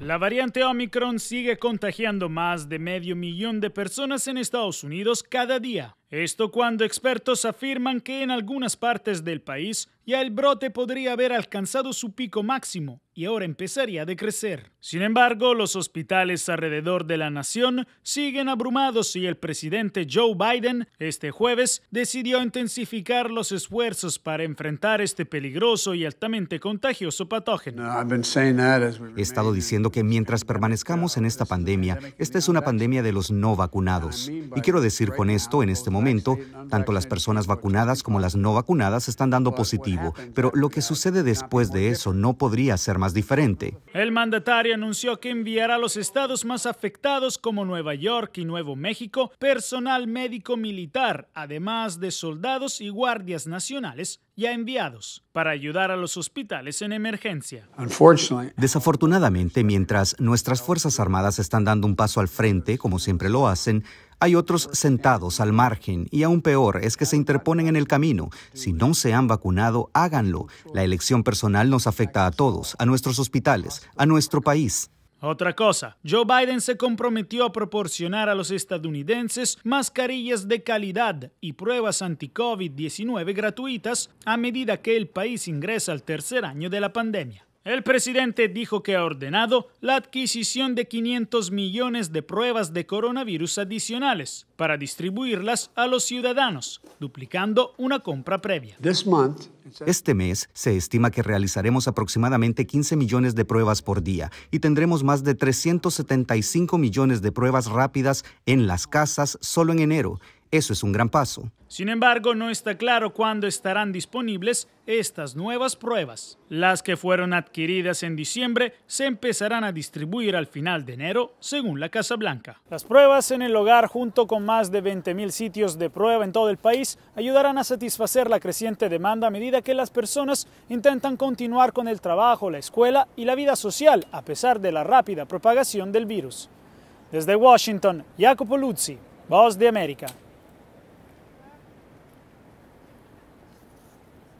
La variante Omicron sigue contagiando más de medio millón de personas en Estados Unidos cada día. Esto cuando expertos afirman que en algunas partes del país ya el brote podría haber alcanzado su pico máximo y ahora empezaría a decrecer. Sin embargo, los hospitales alrededor de la nación siguen abrumados y el presidente Joe Biden este jueves decidió intensificar los esfuerzos para enfrentar este peligroso y altamente contagioso patógeno. He estado diciendo que mientras permanezcamos en esta pandemia, esta es una pandemia de los no vacunados. Y quiero decir con esto en este momento, tanto las personas vacunadas como las no vacunadas están dando positivo, pero lo que sucede después de eso no podría ser más diferente. El mandatario anunció que enviará a los estados más afectados como Nueva York y Nuevo México personal médico militar, además de soldados y guardias nacionales ya enviados para ayudar a los hospitales en emergencia. Desafortunadamente, mientras nuestras Fuerzas Armadas están dando un paso al frente, como siempre lo hacen, hay otros sentados al margen y aún peor es que se interponen en el camino. Si no se han vacunado, háganlo. La elección personal nos afecta a todos, a nuestros hospitales, a nuestro país. Otra cosa, Joe Biden se comprometió a proporcionar a los estadounidenses mascarillas de calidad y pruebas anti-COVID-19 gratuitas a medida que el país ingresa al tercer año de la pandemia. El presidente dijo que ha ordenado la adquisición de 500 millones de pruebas de coronavirus adicionales para distribuirlas a los ciudadanos, duplicando una compra previa. Este mes se estima que realizaremos aproximadamente 15 millones de pruebas por día y tendremos más de 375 millones de pruebas rápidas en las casas solo en enero eso es un gran paso. Sin embargo, no está claro cuándo estarán disponibles estas nuevas pruebas. Las que fueron adquiridas en diciembre se empezarán a distribuir al final de enero, según la Casa Blanca. Las pruebas en el hogar, junto con más de 20.000 sitios de prueba en todo el país, ayudarán a satisfacer la creciente demanda a medida que las personas intentan continuar con el trabajo, la escuela y la vida social, a pesar de la rápida propagación del virus. Desde Washington, Jacopo Luzzi, Voz de América.